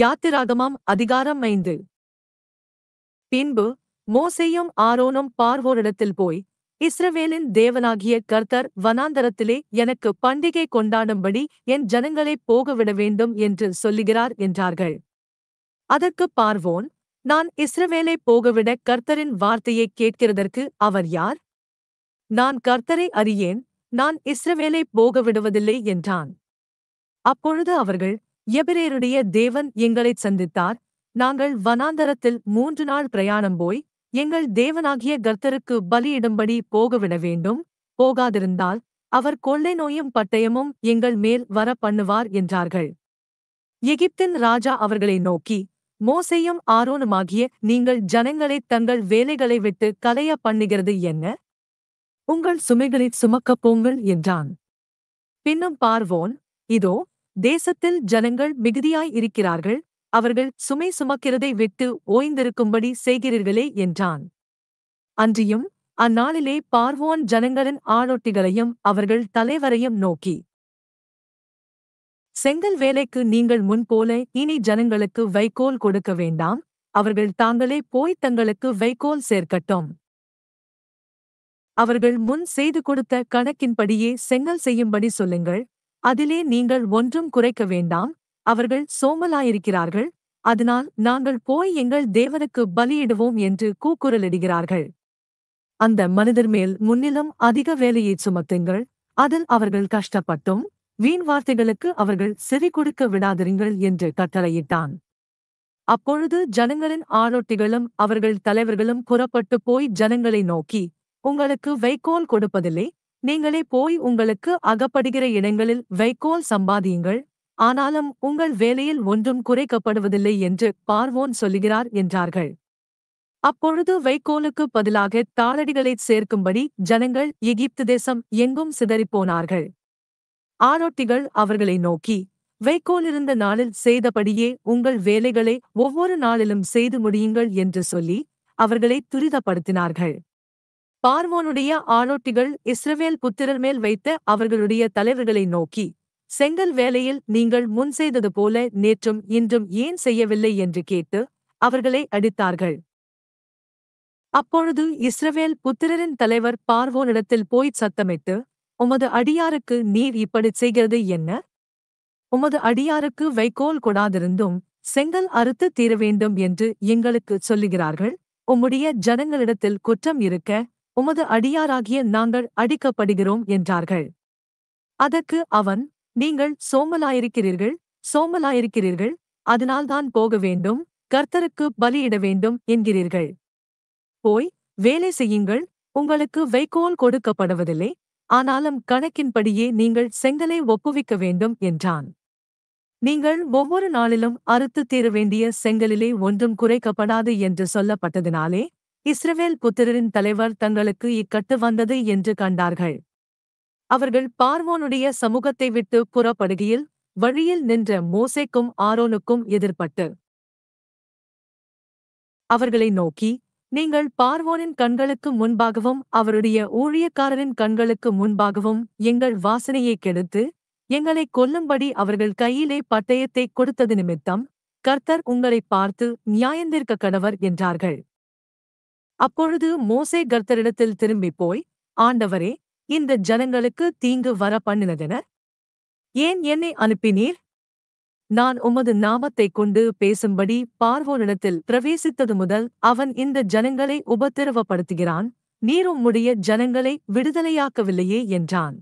யாத்திராகமம் அதிகாரம் ஐந்து பின்பு மோசையும் ஆரோனும் பார்வோரிடத்தில் போய் இஸ்ரவேலின் தேவனாகிய கர்த்தர் வனாந்தரத்திலே எனக்கு பண்டிகை கொண்டாடும்படி என் ஜனங்களை போகவிட வேண்டும் என்று சொல்லுகிறார் என்றார்கள் அதற்கு பார்வோன் நான் இஸ்ரவேலை போகவிட கர்த்தரின் வார்த்தையை கேட்கிறதற்கு அவர் யார் நான் கர்த்தரை அறியேன் நான் இஸ்ரவேலை போகவிடுவதில்லை என்றான் அப்பொழுது அவர்கள் எபிரேருடைய தேவன் எங்களைச் சந்தித்தார் நாங்கள் வனாந்தரத்தில் மூன்று நாள் பிரயாணம் போய் எங்கள் தேவனாகிய கர்த்தருக்கு பலியிடும்படி போகவிட வேண்டும் போகாதிருந்தால் அவர் கொள்ளை நோயும் பட்டயமும் எங்கள் மேல் வர பண்ணுவார் என்றார்கள் எகிப்தின் ராஜா அவர்களை நோக்கி மோசையும் ஆரோனுமாகிய நீங்கள் ஜனங்களை தங்கள் வேலைகளை விட்டு கலைய பண்ணுகிறது என்ன உங்கள் சுமைகளை சுமக்கப் போங்கள் என்றான் பின்னும் பார்வோன் இதோ தேசத்தில் ஜனங்கள் மிகுதியாய் இருக்கிறார்கள் அவர்கள் சுமை சுமக்கிறதை விட்டு ஓய்ந்திருக்கும்படி செய்கிறீர்களே என்றான் அன்றியும் அந்நாளிலே பார்வோன் ஜனங்களின் ஆளோட்டிகளையும் அவர்கள் தலைவரையும் நோக்கி செங்கல் வேலைக்கு நீங்கள் முன்போல இனி ஜனங்களுக்கு வைக்கோல் கொடுக்க வேண்டாம் அவர்கள் தாங்களே போய் தங்களுக்கு வைக்கோல் சேர்க்கட்டும் அவர்கள் முன் செய்து கொடுத்த கணக்கின்படியே செங்கல் செய்யும்படி சொல்லுங்கள் அதிலே நீங்கள் ஒன்றும் குறைக்க வேண்டாம் அவர்கள் சோமலாயிருக்கிறார்கள் அதனால் நாங்கள் போய் எங்கள் தேவனுக்கு பலியிடுவோம் என்று கூக்குரலிடுகிறார்கள் அந்த மனிதர் மேல் முன்னிலும் அதிக வேலையை சுமத்துங்கள் அதில் அவர்கள் கஷ்டப்பட்டும் வீண் வார்த்தைகளுக்கு அவர்கள் செவி கொடுக்க விடாதிருங்கள் என்று கட்டளையிட்டான் அப்பொழுது ஜனங்களின் ஆரோட்டிகளும் அவர்கள் தலைவர்களும் புறப்பட்டு போய் ஜனங்களை நோக்கி உங்களுக்கு வைக்கோல் கொடுப்பதில்லை நீங்களே போய் உங்களுக்கு அகப்படுகிற இடங்களில் வைக்கோல் சம்பாதியுங்கள் ஆனாலும் உங்கள் வேலையில் ஒன்றும் குறைக்கப்படுவதில்லை என்று பார்வோன் சொல்லுகிறார் என்றார்கள் அப்பொழுது வைக்கோலுக்கு பதிலாக தாளடிகளைச் சேர்க்கும்படி ஜனங்கள் எகிப்து தேசம் எங்கும் சிதறிப்போனார்கள் ஆரோட்டிகள் அவர்களை நோக்கி வைக்கோலிருந்த நாளில் செய்தபடியே உங்கள் வேலைகளை ஒவ்வொரு நாளிலும் செய்து முடியுங்கள் என்று சொல்லி அவர்களை துரிதப்படுத்தினார்கள் பார்வோனுடைய ஆளோட்டிகள் இஸ்ரவேல் புத்திரர் மேல் வைத்த அவர்களுடைய தலைவர்களை நோக்கி செங்கல் வேலையில் நீங்கள் முன் செய்தது போல நேற்றும் இன்றும் ஏன் செய்யவில்லை என்று கேட்டு அவர்களை அடித்தார்கள் அப்பொழுது இஸ்ரவேல் புத்திரரின் தலைவர் பார்வோனிடத்தில் போய் சத்தமிட்டு உமது அடியாருக்கு நீர் இப்படி செய்கிறது என்ன உமது அடியாருக்கு வைக்கோல் கொடாதிருந்தும் செங்கல் அறுத்து தீர வேண்டும் என்று எங்களுக்கு சொல்லுகிறார்கள் உம்முடைய ஜனங்களிடத்தில் குற்றம் இருக்க உமது அடியாராகிய நாங்கள் அடிக்கப்படுகிறோம் என்றார்கள் அதற்கு அவன் நீங்கள் சோமலாயிருக்கிறீர்கள் சோமலாயிருக்கிறீர்கள் அதனால்தான் போக வேண்டும் கர்த்தருக்கு பலியிட வேண்டும் என்கிறீர்கள் போய் வேலை செய்யுங்கள் உங்களுக்கு வைகோல் கொடுக்கப்படுவதில்லை ஆனாலும் கணக்கின்படியே நீங்கள் செங்கலை ஒப்புவிக்க வேண்டும் என்றான் நீங்கள் ஒவ்வொரு நாளிலும் அறுத்து தீர வேண்டிய செங்கலிலே ஒன்றும் குறைக்கப்படாது என்று சொல்லப்பட்டதினாலே இஸ்ரவேல் புத்திரரின் தலைவர் தங்களுக்கு இக்கட்டு வந்தது என்று கண்டார்கள் அவர்கள் பார்வோனுடைய சமூகத்தை விட்டு புறப்படுகையில் வழியில் நின்ற மோசேக்கும் ஆரோனுக்கும் எதிர்பட்டு அவர்களை நோக்கி நீங்கள் பார்வோனின் கண்களுக்கு முன்பாகவும் அவருடைய ஊழியக்காரரின் கண்களுக்கு முன்பாகவும் எங்கள் வாசனையை கெடுத்து எங்களை கொல்லும்படி அவர்கள் கையிலே பட்டயத்தை கொடுத்தது நிமித்தம் கர்த்தர் உங்களை பார்த்து நியாயந்திருக்க கணவர் என்றார்கள் அப்பொழுது மோசே கர்த்தரிடத்தில் திரும்பி போய் ஆண்டவரே இந்த ஜனங்களுக்கு தீங்கு வர பண்ணினதென ஏன் என்னை அனுப்பினீர் நான் உமது நாமத்தைக் கொண்டு பேசும்படி பார்வோனிடத்தில் பிரவேசித்தது முதல் அவன் இந்த ஜனங்களை உபத்திரவப்படுத்துகிறான் நீரும் உடைய ஜனங்களை விடுதலையாக்கவில்லையே என்றான்